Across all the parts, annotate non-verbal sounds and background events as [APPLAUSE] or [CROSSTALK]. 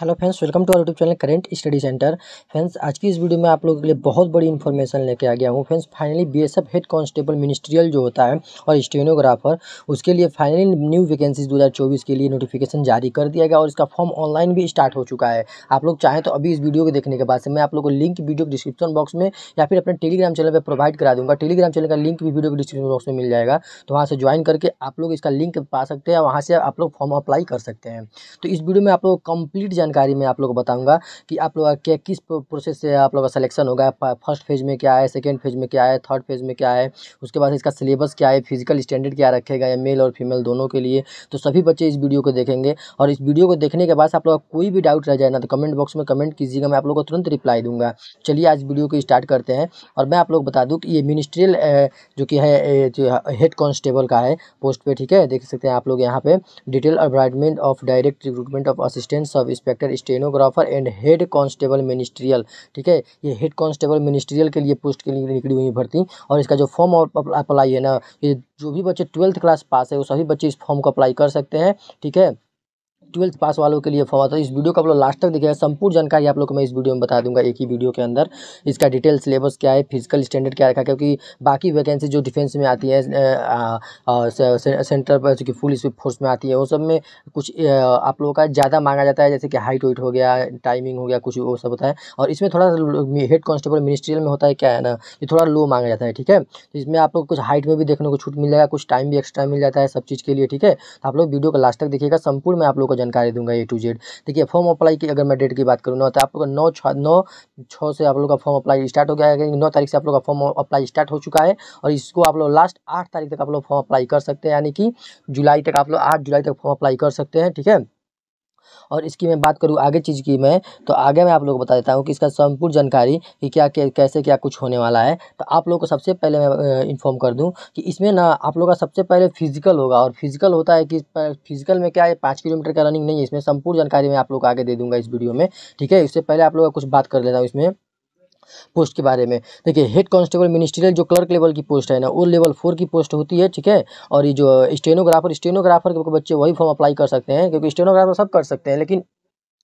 hello friends welcome to our YouTube channel current study centre friends आज की इस video में आप लोगों के लिए बहुत बड़ी इन्फॉर्मेशन लेके आ गया हूँ friends finally BSF head constable ministerial जो होता है और स्टेनोग्राफर उसके लिए फाइनली न्यू वैकेंसीज 2024 के लिए नोटिफिकेशन जारी कर दिया गया और इसका फॉर्म ऑनलाइन भी स्टार्ट हो चुका है आप लोग चाहें तो अभी इस वीडियो को देखने के बाद से मैं आप लोग को लिंक वीडियो डिस्क्रिप्शन बॉक्स में या फिर अपने टेलीग्राम चैनल पर प्रोवाइड करा दूँगा टेलीग्राम चैनल का लिंक भी वीडियो डिस्क्रिप्शन बॉक्स में मिल जाएगा तो वहाँ से ज्वाइन करके आप लोग इसका लिंक पा सकते हैं वहाँ से आप लोग फॉर्म अप्लाई कर सकते हैं तो इस वीडियो में आप लोग कंप्लीट जानकारी मैं आप लोग को बताऊँगा कि आप लोग का किस प्रोसेस से आप लोग का सलेक्शन होगा फर्स्ट फेज में क्या है सेकेंड फेज में क्या है थर्ड फेज में क्या है उसके बाद इसका सिलेबस क्या है फिजिकल स्टैंडर्ड क्या रखेगा या मेल और फीमेल दोनों के लिए तो सभी बच्चे इस वीडियो को देखेंगे और इस वीडियो को देखने के बाद आप लोग कोई भी डाउट रह जाए ना तो कमेंट बॉक्स में कमेंट कीजिएगा मैं आप लोग को तुरंत रिप्लाई दूंगा चलिए आज वीडियो को स्टार्ट करते हैं और मैं आप लोग बता दूँ कि ये मिनिस्ट्रियल जो कि है हेड कॉन्स्टेबल का है पोस्ट पे ठीक है देख सकते हैं आप लोग यहाँ पे detail appointment of direct recruitment of assistant sub inspector inspector stenographer and head constable ministerial ठीक है ये हेड कांस्टेबल मिनिस्ट्रियल के लिए पोस्ट के लिए निकली हुई है भर्ती और इसका जो फॉर्म अप्लाई है ना ये जो भी बच्चे ट्वेल्थ क्लास पास है वो सभी बच्चे इस फॉर्म को अप्लाई कर सकते हैं ठीक है ट्वेल्थ पास वालों के लिए फवा है इस वीडियो को आप लोग लास्ट तक देखिएगा संपूर्ण जानकारी आप लोग को मैं इस वीडियो में बता दूंगा एक ही वीडियो के अंदर इसका डिटेल सिलेबस क्या है फिजिकल स्टैंडर्ड क्या रखा क्योंकि बाकी वैकेंसी जो डिफेंस में आती है सेंटर पर जो कि फुल फोर्स में आती है वो सब में कुछ आप लोगों का ज़्यादा मांगा जाता है जैसे कि हाइट वाइट हो गया टाइमिंग हो गया कुछ वो सब होता है और इसमें थोड़ा हेड कॉन्स्टेबल मिनिस्ट्रियल में होता है क्या है ना ये थोड़ा लो मांगा जाता है ठीक है तो इसमें आप लोग कुछ हाइट में भी देखने को छूट मिल जाएगा कुछ टाइम भी एक्स्ट्रा मिल जाता है सब चीज़ के लिए ठीक है तो आप लोग वीडियो को लास्ट तक देखिएगा संपूर्ण में आप लोग को जानकारी दूंगा ए टू जेड देखिए फॉर्म अप्लाई की अगर मैं डेट की बात करूँ ना तो आप लोग का नौ छः नौ छः से आप लोग का फॉर्म अप्लाई स्टार्ट हो गया है नौ तारीख से आप लोग का फॉर्म अप्लाई स्टार्ट हो चुका है और इसको आप लोग लास्ट आठ तारीख तक आप लोग फॉर्म अप्लाई कर सकते हैं यानी कि जुलाई तक आप लोग आठ जुलाई तक फॉर्म अप्लाई कर सकते हैं ठीक है और इसकी मैं बात करूँ आगे चीज़ की मैं तो आगे मैं आप लोगों को बता देता हूँ कि इसका संपूर्ण जानकारी कि क्या कैसे क्या कुछ होने वाला है तो आप लोग को सबसे पहले मैं इन्फॉर्म कर दूँ कि इसमें ना आप लोग का सबसे पहले फिजिकल होगा और फिजिकल होता है कि फिजिकल में क्या है पाँच किलोमीटर का रनिंग नहीं है इसमें संपूर्ण जानकारी मैं आप लोग आगे दे दूँगा इस वीडियो में ठीक है इससे पहले आप लोग का कुछ बात कर लेता हूँ इसमें पोस्ट के बारे में देखिए हेड कांस्टेबल मिनिस्ट्रियल जो क्लर्क लेवल की पोस्ट है ना वो लेवल फोर की पोस्ट होती है ठीक है और ये जो स्टेनोग्राफर स्टेनोग्राफर के बच्चे वही फॉर्म अप्लाई कर सकते हैं क्योंकि स्टेनोग्राफर सब कर सकते हैं लेकिन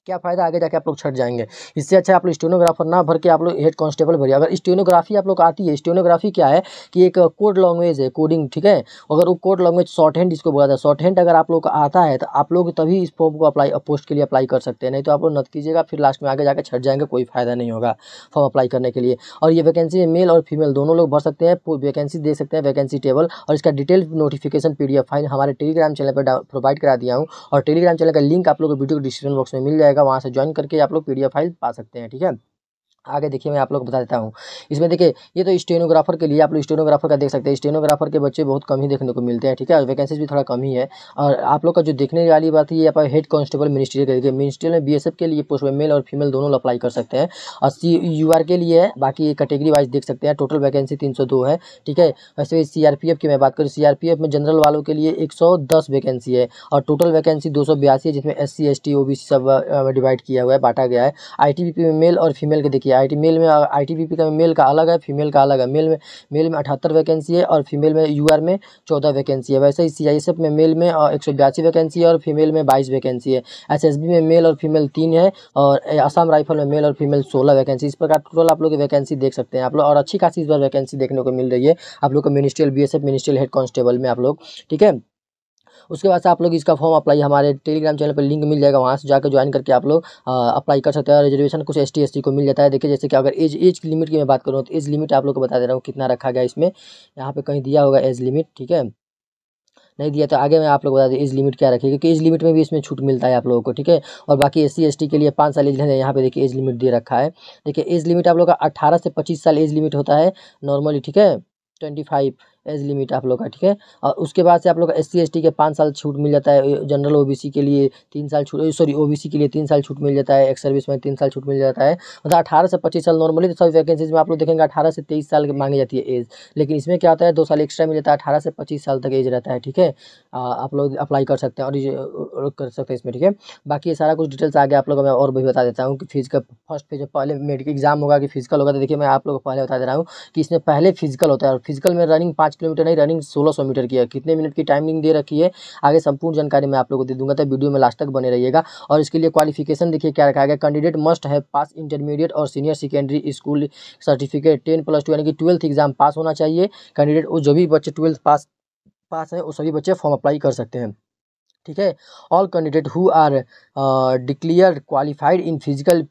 क्या फ़ायदा आगे जाके आप लोग छट जाएंगे इससे अच्छा आप लोग स्टेनोग्राफर ना भर के आप लोग हेड कांस्टेबल भरिए अगर स्टेनोग्राफी आप लोग आती है स्टेनोग्राफी क्या है कि एक कोड लैंग्वेज है कोडिंग ठीक है अगर वो कोड लैंग्वेज शॉर्ट हैंड इसको बोला जाए शॉर्ट हैंड अगर आप लोग का आता है तो आप लोग तभी इस फॉर्म को अप्लाई पोस्ट के लिए अप्लाई कर सकते हैं नहीं तो आप लोग नत कीजिएगा फिर लास्ट में आगे जाकर छट जाएंगे कोई फ़ायदा नहीं होगा फॉर्म अप्लाई करने के लिए और ये वैकेंसी मेल और फीमेल दोनों लोग भर सकते हैं वैकेंसी दे सकते हैं वैकेंसी टेबल और इसका डिटेल नोटिफिकेशन पी फाइल हमारे टेलीग्राम चैनल पर प्रोवाइड करा दिया हूँ और टेलीग्राम चैनल का लिंक आप लोग वीडियो को डिस्क्रिप्शन बॉक्स में मिल जाएगा आएगा वहाँ से ज्वाइन करके आप लोग पी फाइल पा सकते हैं ठीक है आगे देखिए मैं आप लोग को बता देता हूँ इसमें देखिए ये तो स्टेनोग्राफर के लिए आप लोग स्टेनोग्राफर का देख सकते हैं स्टेनोग्राफर के बच्चे बहुत कम ही देखने को मिलते हैं ठीक है वैकेंसीज भी थोड़ा कम ही है और आप लोग का जो देखने वाली बात है ये आप हेड कांस्टेबल मिनिस्ट्री का देखिए मिनिस्ट्री में बी के लिए पोस्ट मेल और फीमेल दोनों अप्लाई कर सकते हैं और सी यू के लिए बाकी कैटेगरी वाइज देख सकते हैं टोटल वैकेंसी तीन है ठीक है वैसे सी की मैं बात करूँ सी में जनरल वालों के लिए एक वैकेंसी है और टोटल वैकेंसी दो है जिसमें एस सी एस सब डिवाइड किया हुआ है बांटा गया है आई में मेल और फीमेल के देखिए आई मेल में आई टी का मेल का अलग है फीमेल का अलग है मेल में मेल में अठहत्तर वैकेंसी है और फीमेल में यू में चौदह वैकेंसी है वैसे ही सी में मेल में एक सौ बयासी वैकेंसी है और फीमेल में बाईस वैकेंसी है एस में मेल और फीमेल तीन है और असम राइफल में मेल और फीमेल सोलह वैकेंसी इस प्रकार टोटल आप लोग की वैकेंसी देख सकते हैं आप लोग और अच्छी खासी इस बार वैकेंसी देखने को मिल रही है आप लोग को ministerial B S ministerial head constable में आप लोग ठीक है उसके बाद से आप लोग इसका फॉर्म अप्लाई हमारे टेलीग्राम चैनल पर लिंक मिल जाएगा वहाँ से जाकर ज्वाइन करके आप लोग अप्लाई कर सकते हैं रिजर्वेशन कुछ एस टी को मिल जाता है देखिए जैसे कि अगर एज एज लिमिट की मैं बात करूँ तो एज लिमिट आप लोग को बता दे रहा हूँ कितना रखा गया इसमें यहाँ पर कहीं दिया होगा एज लिमिट ठीक है नहीं दिया तो आगे मैं आप लोग बता दें एज लिमिट क्या रखिए क्योंकि एज लिमिट में भी इसमें छूट मिलता है आप लोगों को ठीक है और बाकी एस सी के लिए पाँच साल एज है यहाँ पे देखिए एज लिमिट दे रखा है देखिए एज लिमिट आप लोग का अट्ठारह से पच्चीस साल एज लिमिट होता है नॉर्मली ठीक है ट्वेंटी फाइव एज लिमिट आप लोग का ठीक है और उसके बाद से आप लोग का एस सी के पाँच साल छूट मिल जाता है जनरल ओबीसी के लिए तीन साल छूट सॉरी ओबीसी के लिए तीन साल छूट मिल जाता है एक सर्विस में तीन साल छूट मिल जाता है मतलब अठारह से पच्चीस साल नॉर्मली तो सभी वैकेंसीज में आप लोग देखेंगे अठारह से तेईस साल मांगी जाती है एज लेकिन इसमें क्या होता है दो साल एक्स्ट्रा मिल जाता है अठारह से पच्चीस साल तक एज रहता है ठीक है आप लोग अप्लाई कर सकते हैं और कर सकते हैं इसमें ठीक है बाकी ये सारा कुछ डिटेल्स आगे आप लोग मैं और भी बता देता हूँ कि फिजिकल का फर्स्ट पेज पहले मेडिकल एग्जाम होगा कि फिजिकल होगा तो देखिए मैं आप लोग को पहले बता दे रहा हूँ कि इसमें पहले फिजिकल होता है और फिजिकल में रनिंग पाँच पाँच किलोमीटर नहीं रनिंग सोलह सौ मीटर की है कितने मिनट की टाइमिंग दे रखी है आगे संपूर्ण जानकारी मैं आप लोगों को दे दूंगा तो वीडियो में लास्ट तक बने रहिएगा और इसके लिए क्वालिफिकेशन देखिए क्या रखा गया कैंडिडेट मस्ट है पास इंटरमीडिएट और senior secondary school certificate ten plus two यानी कि ट्वेल्थ एग्जाम पास होना चाहिए कैंडिडेट वो जो भी बच्चे ट्वेल्थ पास पास हैं वो सभी बच्चे फॉर्म अप्लाई कर सकते हैं ठीक है all candidate who are declare qualified in physical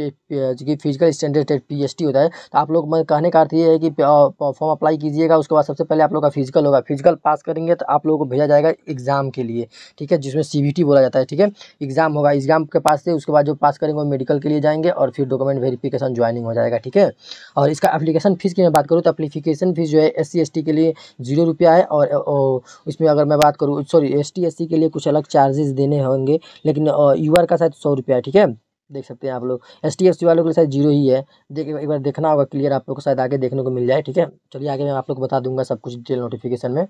physical standard P H T होता है तो आप लोग मैं मतलब कहने का अर्थ ये है कि फॉर्म uh, अप्लाई कीजिएगा उसके बाद सबसे पहले आप लोग का फिजिकल होगा फिजिकल पास करेंगे तो आप लोगों को भेजा जाएगा एग्जाम के लिए ठीक है जिसमें सी बी टी बोला जाता है ठीक है एग्जाम होगा एग्जाम के पास से उसके बाद जो पास करेंगे वो मेडिकल के लिए जाएंगे और फिर डॉक्यूमेंट वेरीफिकेशन ज्वाइनिंग हो जाएगा ठीक है और इसका एप्लीकेशन फीस की मैं बात करूँ तो एप्लीकेशन फीस जो है एस सी एस टी के लिए जीरो रुपया है और इसमें अगर मैं बात करूँ sorry S T S C के लिए कुछ अलग चार्जेस देने होंगे लेकिन यू आर का शायद सौ रुपया ठीक है देख सकते हैं आप लोग एस टी एस सी वालों के लिए शायद जीरो ही है देख एक बार देखना होगा क्लियर आप लोग को शायद आगे देखने को मिल जाए ठीक है चलिए आगे मैं आप लोग को बता दूंगा सब कुछ डिटेल नोटिफिकेशन में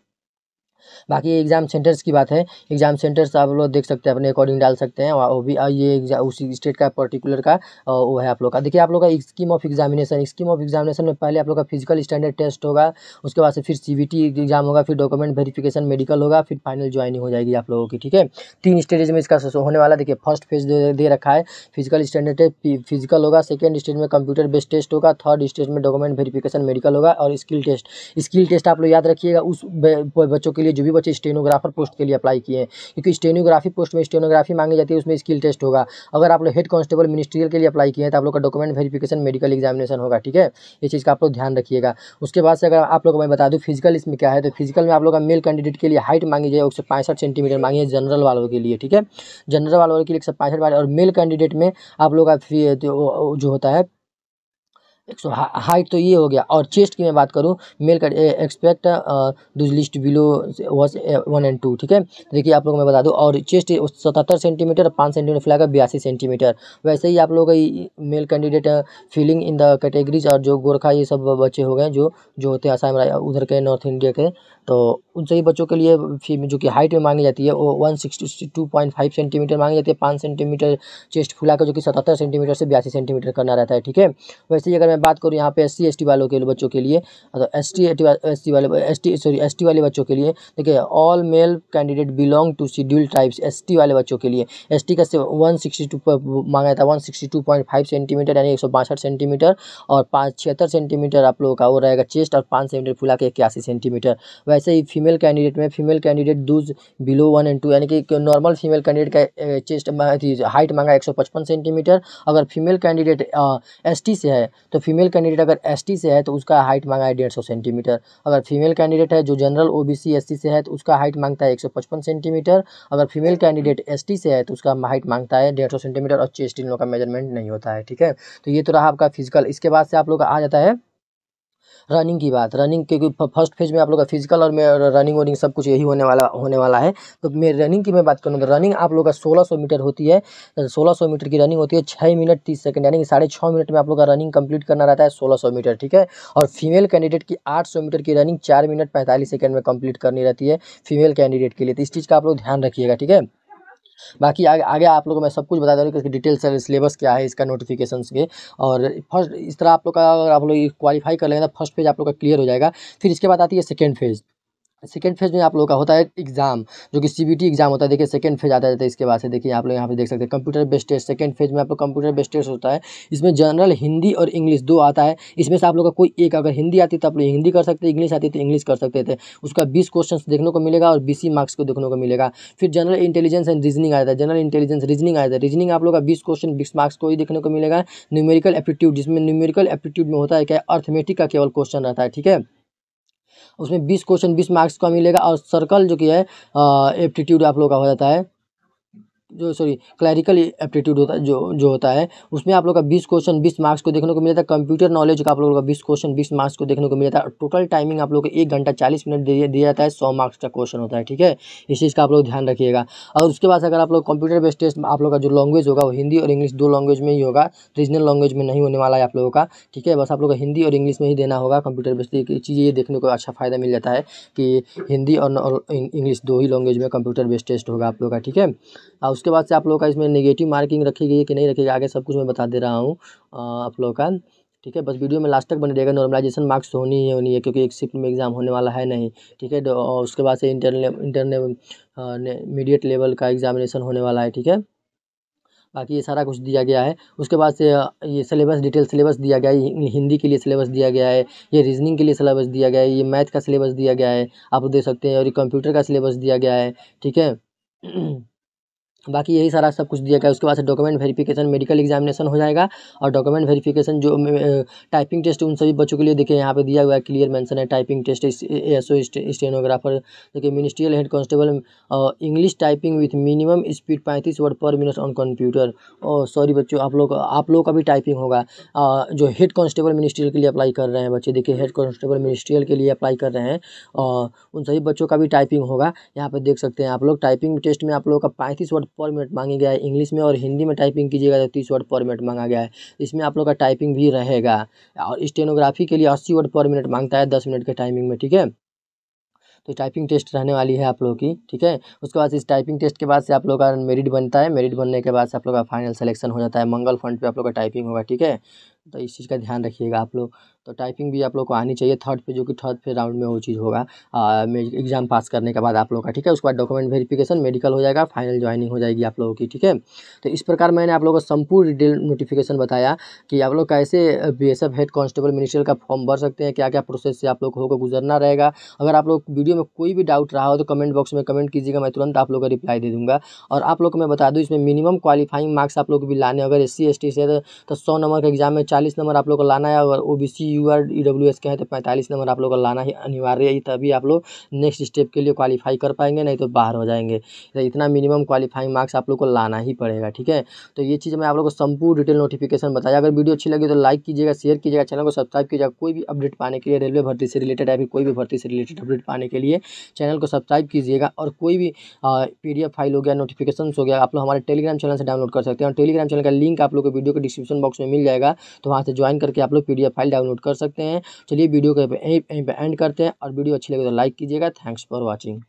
बाकी एग्ज़ाम सेंटर्स की बात है एग्ज़ाम सेंटर्स आप लोग देख सकते हैं अपने अकॉर्डिंग डाल सकते हैं वो भी ये उसी स्टेट का पर्टिकुलर का वो है आप लोग का देखिए आप लोग का scheme of examination scheme of examination में पहले आप लोग का फिजिकल स्टैंडर्ड टेस्ट होगा उसके बाद से फिर सी एग्ज़ाम होगा फिर डॉक्यूमेंट वेरिफिकेशन मेडिकल होगा फिर फाइनल ज्वाइनिंग हो जाएगी आप लोगों की ठीक है तीन स्टेज में इसका होने वाला देखिए फर्स्ट फेज दे रखा है फिजिकल स्टैंडर्ड फिजिकल होगा सेकेंड स्टेज में कंप्यूटर बेस्ड टेस्ट होगा थर्ड स्टेज में डॉक्यूमेंट वेरिफिकेशन मेडिकल होगा और स्किल टेस्ट स्किल टेस्ट आप लोग याद रखिएगा उस बच्चों के लिए लिए जो भी बच्चे स्टेनोग्राफर पोस्ट के लिए अप्लाई किए हैं क्योंकि स्टेनोग्राफी पोस्ट में स्टेनोग्राफी मांगी जाती है उसमें स्किल टेस्ट होगा अगर आप लोग हेड कॉन्स्टेबल मिनिस्ट्रियल के लिए अप्लाई किए हैं तो आप लोग का डॉक्यूमेंट वेरिफिकेशन मेडिकल एग्जामिनेशन होगा ठीक है ये चीज़ का आप लोग ध्यान रखिएगा उसके बाद से अगर आप लोग मैं बता दूँ फिजिकल इसमें क्या है तो फिजिकल में आप लोग का मेल कैंडिडेट के लिए हाइट मांगी जाए एक पैंसठ सेंटीमीटर मांगी है जनरल वालों के लिए ठीक है जनरल वालों के लिए एक सौ पैंसठ और मेल कैंडिडेट में आप लोग का तो जो होता है एक सौ हाइट तो ये हो गया और चेस्ट की मैं बात करूँ मेल का expect those list below was one and two ठीक है देखिए आप लोग मैं बता दूँ और चेस्ट सतहत्तर सेंटीमीटर पाँच सेंटीमीटर फिलहाल बयासी सेंटीमीटर वैसे ही आप लोग male candidate feeling in the categories और जो गोरखा ये सब बच्चे हो गए जो जो होते हैं आसाम उधर के नॉर्थ इंडिया के तो उन सभी बच्चों के लिए जो कि हाइट में मांगी जाती है वो one sixty two point five centimetre मांगी जाती है पाँच सेंटीमीटर चेस्ट फुला कर जो कि सतहत्तर सेंटीमीटर से बयासी सेंटीमीटर करना रहता है ठीक है वैसे ही अगर मैं बात करूँ यहाँ पे एस सी वालों के बच्चों के लिए तो एस टी एस टी वाले एस टी सॉरी एस वाले बच्चों के लिए देखिए all male candidate belong to schedule tribes S वाले बच्चों के लिए एस टी का वन सिक्सटी टू मांगा था one sixty two point five centimetre यानी एक सौ बासठ सेंटीमीटर और पाँच छिहत्तर सेंटीमीटर आप लोगों का वो रहेगा चेस्ट और पाँच सेंटीमीटर फुला के इक्यासी सेंटीमीटर वैसे ही फीमेल कैंडिडेट में female candidate those below one and two यानी कि नॉर्मल फीमेल कैंडिडेट का चेस्ट हाइट मांगा एक सौ पचपन सेंटीमीटर अगर फीमेल कैंडिडेट एस टी से है तो फीमेल कैंडिडेट अगर एस से है तो उसका हाइट मांगा है डेढ़ सेंटीमीटर अगर फीमेल कैंडिडेट है जो जनरल ओ बी से है तो उसका हाइट मांगता है एक सेंटीमीटर अगर फीमेल कैंडिडेट एस से है तो उसका हाइट मांगता है डेढ़ सेंटीमीटर और चेस्ट इन लोग का मेजरमेंट नहीं होता है ठीक है तो ये तो रहा आपका फिजिकल इसके बाद से आप लोग आ जाता है रनिंग की बात रनिंग क्योंकि फर्स्ट फेज में आप लोग का फिजिकल और में रनिंग वनिंग सब कुछ यही होने वाला होने वाला है तो मैं रनिंग की मैं बात करूँ तो रनिंग आप लोग का सोलह सौ मीटर होती है तो सोलह सौ मीटर की रनिंग होती है छः मिनट तीस सेकंड यानी कि साढ़े छः मिनट में आप लोग का रनिंग कंप्लीट करना रहता है सोलह सौ मीटर ठीक है और फीमेल कैंडिडेट की आठ सौ मीटर की रनिंग चार मिनट पैंतालीस सेकेंड में कंप्लीट करनी रहती है फीमेल कैंडिडेट के लिए तो इस चीज़ का आप लोग ध्यान रखिएगा ठीक है बाकी आगे आगे आप लोगों को मैं सब कुछ बता दे रहा हूँ कि डिटेल्स है सिलेबस क्या है इसका नोटिफिकेशन के और फर्स्ट इस तरह आप लोग का अगर आप लोग क्वालिफाई कर लेंगे तो फर्स्ट फेज आप लोग का क्लियर हो जाएगा फिर इसके बाद आती है सेकेंड फेज़ सेकेंड फेज में आप लोगों का होता है एग्जाम जो कि सी एग्जाम होता है देखिए सेकेंड फेज आता जाता है तो इसके बाद से देखिए आप लोग यहाँ पे देख सकते हैं computer based test second phase में आप लोग कंप्यूटर बेस्ड टेस्ट होता है इसमें जनरल हिंदी और इंग्लिश दो आता है इसमें से आप लोग का कोई एक अगर हिंदी आती तो आप लोग हिंदी कर सकते इंग्लिश आती तो इंग्लिश कर सकते थे उसका बीस क्वेश्चन देखने को मिलेगा और बीस मार्क्स को देखने को मिलेगा फिर जनरल इंटेलिजेंस एंड रीजनिंग आता है जनरल इंटेलिजेंस रीजनिंग आता है रीजनिंग आप लोग का बीस क्वेश्चन बीस मार्क्स को ही देखने को मिलेगा न्यूमेरिकल एप्टीट्यूड जिसमें न्यूमेरिकल एप्टीट्यूड में होता है क्या अर्थमेटिक का केवल क्वेश्चन रहता है ठीक है उसमें बीस क्वेश्चन बीस मार्क्स का मिलेगा और सर्कल जो कि है एप्टीट्यूड आप लोग का हो जाता है जो सॉरी क्लैरिकल एप्टीट्यूड होता है जो जो होता है उसमें आप लोग का बीस क्वेश्चन बीस मार्क्स को देखने को मिला था कंप्यूटर नॉलेज का आप लोगों का बीस क्वेश्चन बीस मार्क्स को देखने को मिला था टोटल टाइमिंग आप लोग को एक घंटा चालीस मिनट दिया जाता है सौ मार्क्स का क्वेश्चन होता है ठीक है इस चीज़ का आप लोग ध्यान रखिएगा और उसके बाद अगर आप लोग कंप्यूटर बेस्ड टेस्ट आप लोग का जो लैंग्वेज होगा वो हिंदी और इंग्लिश दो लैंग्वेज में ही होगा रीजनल लैंग्वेज में नहीं होने वाला है आप लोगों का ठीक है बस आप लोग का हिंदी और इंग्लिश में ही देना होगा कंप्यूटर बेस्ड एक चीज़ ये देखने को अच्छा फ़ायदा मिल जाता है कि हिंदी और इंग्लिश दो ही लैंग्वेज में कंप्यूटर बेस्ड टेस्ट होगा आप लोग का ठीक है और उसके बाद से आप लोगों का इसमें नेगेटिव मार्किंग रखी गई है कि नहीं रखी गई आगे सब कुछ मैं बता दे रहा हूँ आप लोगों का ठीक है बस वीडियो में लास्ट तक बने रहेगा नॉर्मलाइजेशन मार्क्स होनी ही होनी है क्योंकि एक शिफ्ट में एग्ज़ाम होने वाला है नहीं ठीक है और उसके बाद से इंटरने इंटरमीडिएट लेवल का एग्जामिनेशन होने वाला है ठीक है बाकी ये सारा कुछ दिया गया है उसके बाद से ये सिलेबस डिटेल सिलेबस दिया गया है हिंदी के लिए सिलेबस दिया गया है ये रीजनिंग के लिए सिलेबस दिया गया है ये मैथ का सिलेबस दिया गया है आप देख सकते हैं और ये कंप्यूटर का सिलेबस दिया गया है ठीक है [CLEARS THROAT] बाकी यही सारा सब कुछ दिया गया उसके बाद से डॉक्यूमेंट वेरिफिकेशन मेडिकल एग्जामिनेशन हो जाएगा और डॉक्यूमेंट वेरिफिकेशन जो टाइपिंग टेस्ट उन सभी बच्चों के लिए देखिए यहाँ पे दिया हुआ है क्लियर मेंशन है typing test S O stenographer देखिए ministerial head constable English typing with minimum speed पैंतीस word per minute on computer और सॉरी बच्चों आप लोग आप लोग का भी टाइपिंग होगा जो हेड कॉन्स्टेबल मिनिस्ट्रियल के लिए अप्लाई कर रहे हैं बच्चे देखिए हेड कॉन्स्टेबल मिनिस्ट्रियल के लिए अप्लाई कर रहे हैं और उन सभी बच्चों का भी टाइपिंग होगा यहाँ पर देख सकते हैं आप लोग टाइपिंग टेस्ट में आप लोग का पैंतीस वर्ड पर मिनट मांगी गया है इंग्लिश में और हिंदी में टाइपिंग कीजिएगा तो तीस वर्ड पर मिनट मांगा गया है इसमें आप लोग का टाइपिंग भी रहेगा और स्टेनोग्राफी के लिए अस्सी वर्ड पर मिनट मांगता है दस मिनट के टाइमिंग में ठीक है तो टाइपिंग टेस्ट रहने वाली है आप लोगों की ठीक है उसके बाद इस टाइपिंग टेस्ट के बाद से आप लोग का मेरिट बनता है मेरिट बनने के बाद से आप लोग का फाइनल सिलेक्शन हो जाता है मंगल फंड पे आप लोग का टाइपिंग होगा ठीक है तो इस चीज़ का ध्यान रखिएगा आप लोग तो टाइपिंग भी आप लोग को आनी चाहिए थर्ड पे जो कि थर्ड पे राउंड में वो चीज़ होगा एग्ज़ाम पास करने के बाद आप लोग का ठीक है उसके बाद डॉक्यूमेंट वेरिफिकेशन मेडिकल हो जाएगा फाइनल ज्वाइनिंग हो जाएगी आप लोगों की ठीक है तो इस प्रकार मैंने आप लोगों को संपूर्ण डिटेल नोटिफिकेशन बताया कि आप लोग कैसे B S head constable minister का फॉर्म भर सकते हैं क्या क्या प्रोसेस से आप लोग होकर गुजरना रहेगा अगर आप लोग वीडियो में कोई भी डाउट रहा हो तो कमेंट बॉक्स में कमेंट कीजिएगा मैं तुरंत आप लोग का रिप्लाई दे दूँगा और आप लोग को मैं बता दूँ इसमें मिनिमम क्वालिफाइंग मार्क्स आप लोग भी लाने अगर एस सी से तो सौ नंबर के एग्जाम में चालीस नंबर आप लोग को लाना है अगर O B C U R E W S के हैं तो पैंतालीस नंबर आप लोग को लाना ही अनिवार्य है तभी आप लोग नेक्स्ट स्टेप के लिए क्वालिफाई कर पाएंगे नहीं तो बाहर हो जाएंगे तो इतना मिनिमम क्वालिफाइंग मार्क्स आप लोग को लाना ही पड़ेगा ठीक है तो ये चीज़ मैं आप लोग को संपूर्ण डिटेल नोटिफिकेशन बताया अगर वीडियो अच्छी लगी तो लाइक कीजिएगा शेयर कीजिएगा चैनल को सब्सक्राइब कीजिएगा कोई भी अपडेट पाने के लिए रेलवे भर्ती से रिलेटेड या फिर कोई भी भर्ती से रिलेटेड अपडेट पाने के लिए चैनल को सब्सक्राइब कीजिएगा और कोई भी पी फाइल हो गया नोटिफिकेशन हो गया आप लोग हमारे टेलीग्राम चैनल से डाउनलोड कर सकते हैं और टेलीग्राम चैनल का लिंक आप लोग को वीडियो के डिस्क्रिप्शन बॉक्स में मिल जाएगा तो वहाँ से ज्वाइन करके आप लोग पी फाइल डाउनलोड कर सकते हैं चलिए वीडियो को यहीं पर एंड करते हैं और वीडियो अच्छी लगे तो लाइक कीजिएगा थैंक्स फॉर वॉचिंग